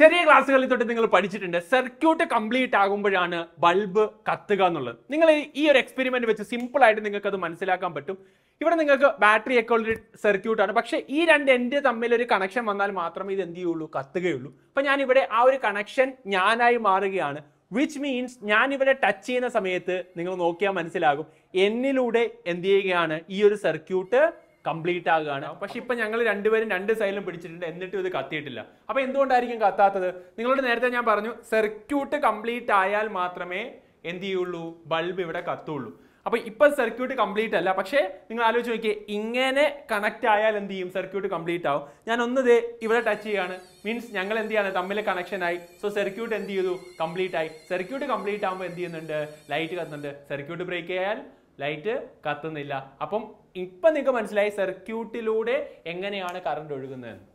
ചെറിയ ക്ലാസ്സുകളിൽ തൊട്ട് നിങ്ങൾ പഠിച്ചിട്ടുണ്ട് സർക്യൂട്ട് കംപ്ലീറ്റ് ആകുമ്പോഴാണ് ബൾബ് കത്തുക എന്നുള്ളത് നിങ്ങൾ ഈ ഒരു എക്സ്പെരിമെന്റ് വെച്ച് സിമ്പിൾ ആയിട്ട് നിങ്ങൾക്ക് അത് മനസ്സിലാക്കാൻ പറ്റും ഇവിടെ നിങ്ങൾക്ക് ബാറ്ററി ഒക്കെ ഉള്ളൊരു സർക്യൂട്ടാണ് പക്ഷേ ഈ രണ്ട് എൻ്റെ തമ്മിൽ ഒരു കണക്ഷൻ വന്നാൽ മാത്രമേ ഇത് എന്ത് ചെയ്യുള്ളൂ കത്തുകയുള്ളൂ അപ്പം ഞാനിവിടെ ആ ഒരു കണക്ഷൻ ഞാനായി മാറുകയാണ് വിച്ച് മീൻസ് ഞാൻ ഇവിടെ ടച്ച് ചെയ്യുന്ന സമയത്ത് നിങ്ങൾ നോക്കിയാൽ മനസ്സിലാകും എന്നിലൂടെ എന്ത് ചെയ്യുകയാണ് ഈ ഒരു സർക്യൂട്ട് കംപ്ലീറ്റ് ആകുകയാണ് പക്ഷെ ഇപ്പൊ ഞങ്ങൾ രണ്ടുപേരും രണ്ട് സൈഡിലും പിടിച്ചിട്ടുണ്ട് എന്നിട്ടും ഇത് കത്തിയിട്ടില്ല അപ്പൊ എന്തുകൊണ്ടായിരിക്കും കത്താത്തത് നിങ്ങളോട് നേരത്തെ ഞാൻ പറഞ്ഞു സർക്യൂട്ട് കംപ്ലീറ്റ് ആയാൽ മാത്രമേ എന്ത് ചെയ്യുള്ളൂ ബൾബ് ഇവിടെ കത്തുള്ളൂ അപ്പൊ ഇപ്പൊ സർക്യൂട്ട് കംപ്ലീറ്റ് അല്ല പക്ഷേ നിങ്ങൾ ആലോചിച്ച് നോക്കിയേ ഇങ്ങനെ കണക്ട് ആയാൽ എന്ത് ചെയ്യും സർക്യൂട്ട് കംപ്ലീറ്റ് ആവും ഞാൻ ഒന്നത് ഇവിടെ ടച്ച് ചെയ്യാണ് മീൻസ് ഞങ്ങൾ എന്ത് ചെയ്യാണ് തമ്മിൽ കണക്ഷൻ ആയി സോ സർക്യൂട്ട് എന്ത് ചെയ്തു കംപ്ലീറ്റ് ആയി സർക്യൂട്ട് കംപ്ലീറ്റ് ആകുമ്പോൾ എന്ത് ചെയ്യുന്നുണ്ട് ലൈറ്റ് കത്തുന്നുണ്ട് സർക്യൂട്ട് ബ്രേക്ക് ചെയ്യാൻ ലൈറ്റ് കത്തുന്നില്ല അപ്പം ഇപ്പം നിങ്ങൾക്ക് മനസ്സിലായി സർക്യൂട്ടിലൂടെ എങ്ങനെയാണ് കറണ്ട് ഒഴുകുന്നതെന്ന്